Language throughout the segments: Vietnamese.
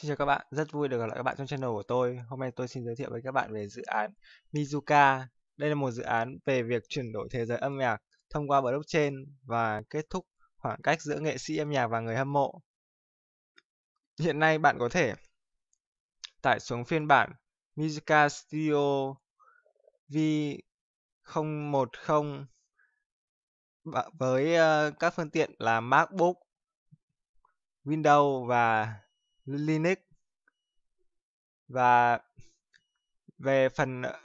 Xin chào các bạn, rất vui được gặp lại các bạn trong channel của tôi. Hôm nay tôi xin giới thiệu với các bạn về dự án Mizuka. Đây là một dự án về việc chuyển đổi thế giới âm nhạc thông qua blockchain và kết thúc khoảng cách giữa nghệ sĩ âm nhạc và người hâm mộ. Hiện nay bạn có thể tải xuống phiên bản Mizuka Studio V010 với ờ, các phương tiện là MacBook, Windows và Linux và về phần ờ,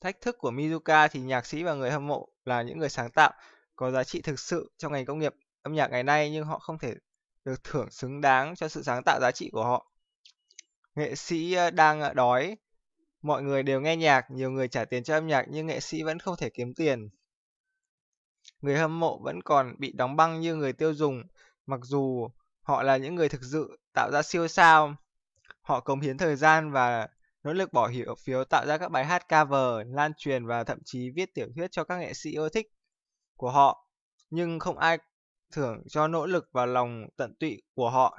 thách thức của Mizuka thì nhạc sĩ và người hâm mộ là những người sáng tạo có giá trị thực sự trong ngành công nghiệp âm nhạc ngày nay nhưng họ không thể được thưởng xứng đáng cho sự sáng tạo giá trị của họ. Nghệ sĩ ờ, đang ờ, đói, mọi người đều nghe nhạc, nhiều người trả tiền cho âm nhạc nhưng nghệ sĩ vẫn không thể kiếm tiền. Người hâm mộ vẫn còn bị đóng băng như người tiêu dùng, mặc dù họ là những người thực sự tạo ra siêu sao họ cống hiến thời gian và nỗ lực bỏ hiểu phiếu tạo ra các bài hát cover lan truyền và thậm chí viết tiểu thuyết cho các nghệ sĩ yêu thích của họ nhưng không ai thưởng cho nỗ lực và lòng tận tụy của họ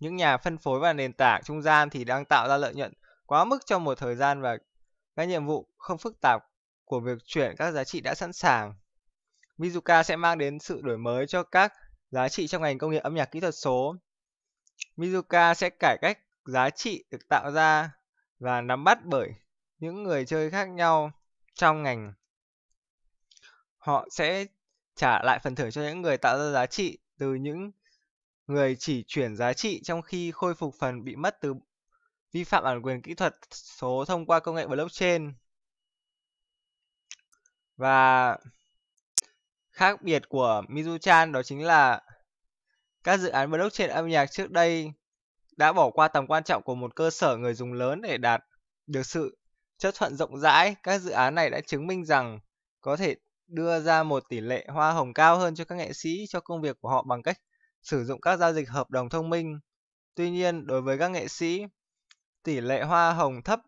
những nhà phân phối và nền tảng trung gian thì đang tạo ra lợi nhuận quá mức trong một thời gian và các nhiệm vụ không phức tạp của việc chuyển các giá trị đã sẵn sàng. Mizuka sẽ mang đến sự đổi mới cho các giá trị trong ngành công nghiệp âm nhạc kỹ thuật số. Mizuka sẽ cải cách giá trị được tạo ra và nắm bắt bởi những người chơi khác nhau trong ngành. Họ sẽ trả lại phần thưởng cho những người tạo ra giá trị từ những người chỉ chuyển giá trị trong khi khôi phục phần bị mất từ vi phạm bản quyền kỹ thuật số thông qua công nghệ blockchain. Và khác biệt của Mizuchan đó chính là các dự án blockchain âm nhạc trước đây đã bỏ qua tầm quan trọng của một cơ sở người dùng lớn để đạt được sự chấp thuận rộng rãi. Các dự án này đã chứng minh rằng có thể đưa ra một tỷ lệ hoa hồng cao hơn cho các nghệ sĩ cho công việc của họ bằng cách sử dụng các giao dịch hợp đồng thông minh. Tuy nhiên, đối với các nghệ sĩ, tỷ lệ hoa hồng thấp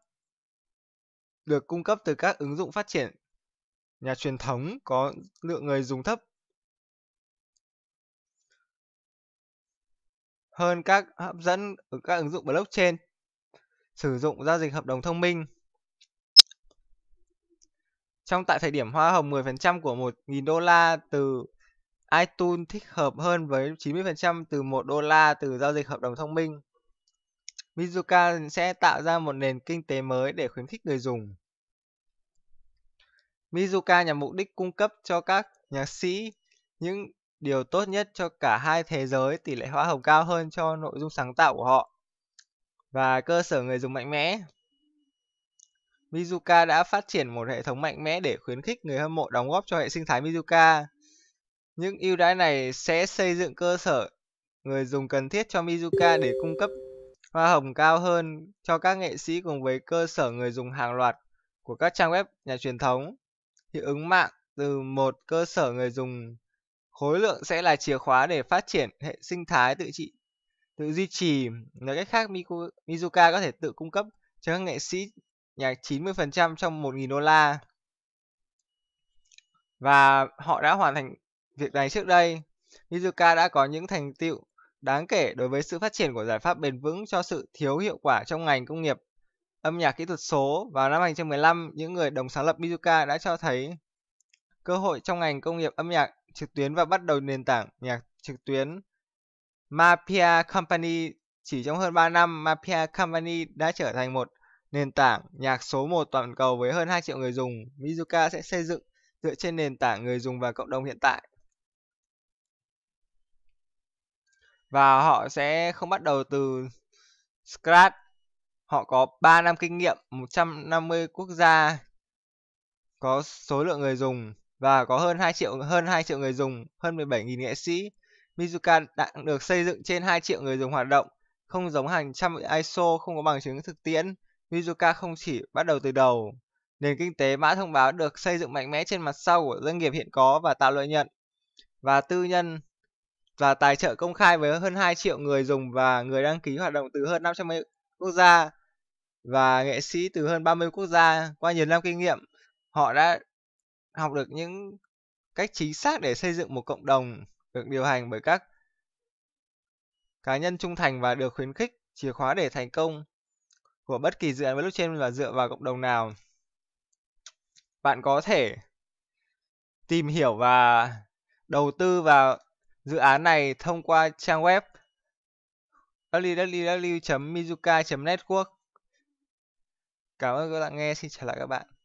được cung cấp từ các ứng dụng phát triển nhà truyền thống có lượng người dùng thấp hơn các hấp dẫn ở các ứng dụng blockchain sử dụng giao dịch hợp đồng thông minh trong tại thời điểm hoa hồng 10% của 1.000 đô la từ iTunes thích hợp hơn với 90% từ 1 đô la từ giao dịch hợp đồng thông minh. Mizuka sẽ tạo ra một nền kinh tế mới để khuyến khích người dùng. Mizuka nhằm mục đích cung cấp cho các nhạc sĩ những điều tốt nhất cho cả hai thế giới tỷ lệ hóa hồng cao hơn cho nội dung sáng tạo của họ và cơ sở người dùng mạnh mẽ. Mizuka đã phát triển một hệ thống mạnh mẽ để khuyến khích người hâm mộ đóng góp cho hệ sinh thái Mizuka. Những ưu đãi này sẽ xây dựng cơ sở người dùng cần thiết cho Mizuka để cung cấp hoa hồng cao hơn cho các nghệ sĩ cùng với cơ sở người dùng hàng loạt của các trang web nhà truyền thống hiệu ứng mạng từ một cơ sở người dùng khối lượng sẽ là chìa khóa để phát triển hệ sinh thái tự trị tự duy trì nói cách khác Mizuka có thể tự cung cấp cho các nghệ sĩ nhạc 90% trong 1.000 đô la và họ đã hoàn thành việc này trước đây Mizuka đã có những thành tựu đáng kể đối với sự phát triển của giải pháp bền vững cho sự thiếu hiệu quả trong ngành công nghiệp âm nhạc kỹ thuật số vào năm 2015, những người đồng sáng lập Mizuka đã cho thấy cơ hội trong ngành công nghiệp âm nhạc trực tuyến và bắt đầu nền tảng nhạc trực tuyến Mafia Company. Chỉ trong hơn 3 năm, Mafia Company đã trở thành một nền tảng nhạc số 1 toàn cầu với hơn 2 triệu người dùng. Mizuka sẽ xây dựng dựa trên nền tảng người dùng và cộng đồng hiện tại. Và họ sẽ không bắt đầu từ scratch Họ có 3 năm kinh nghiệm, 150 quốc gia có số lượng người dùng và có hơn 2 triệu hơn 2 triệu người dùng, hơn 17.000 nghệ sĩ. Mizuka đã được xây dựng trên 2 triệu người dùng hoạt động, không giống hàng trăm ISO không có bằng chứng thực tiễn. Mizuka không chỉ bắt đầu từ đầu. Nền kinh tế mã thông báo được xây dựng mạnh mẽ trên mặt sau của doanh nghiệp hiện có và tạo lợi nhuận và tư nhân và tài trợ công khai với hơn 2 triệu người dùng và người đăng ký hoạt động từ hơn 550 quốc gia và nghệ sĩ từ hơn 30 quốc gia qua nhiều năm kinh nghiệm, họ đã học được những cách chính xác để xây dựng một cộng đồng được điều hành bởi các cá nhân trung thành và được khuyến khích chìa khóa để thành công của bất kỳ dự án blockchain và dựa vào cộng đồng nào. Bạn có thể tìm hiểu và đầu tư vào dự án này thông qua trang web www.mizuka.network Cảm ơn các bạn nghe, xin chào lại các bạn.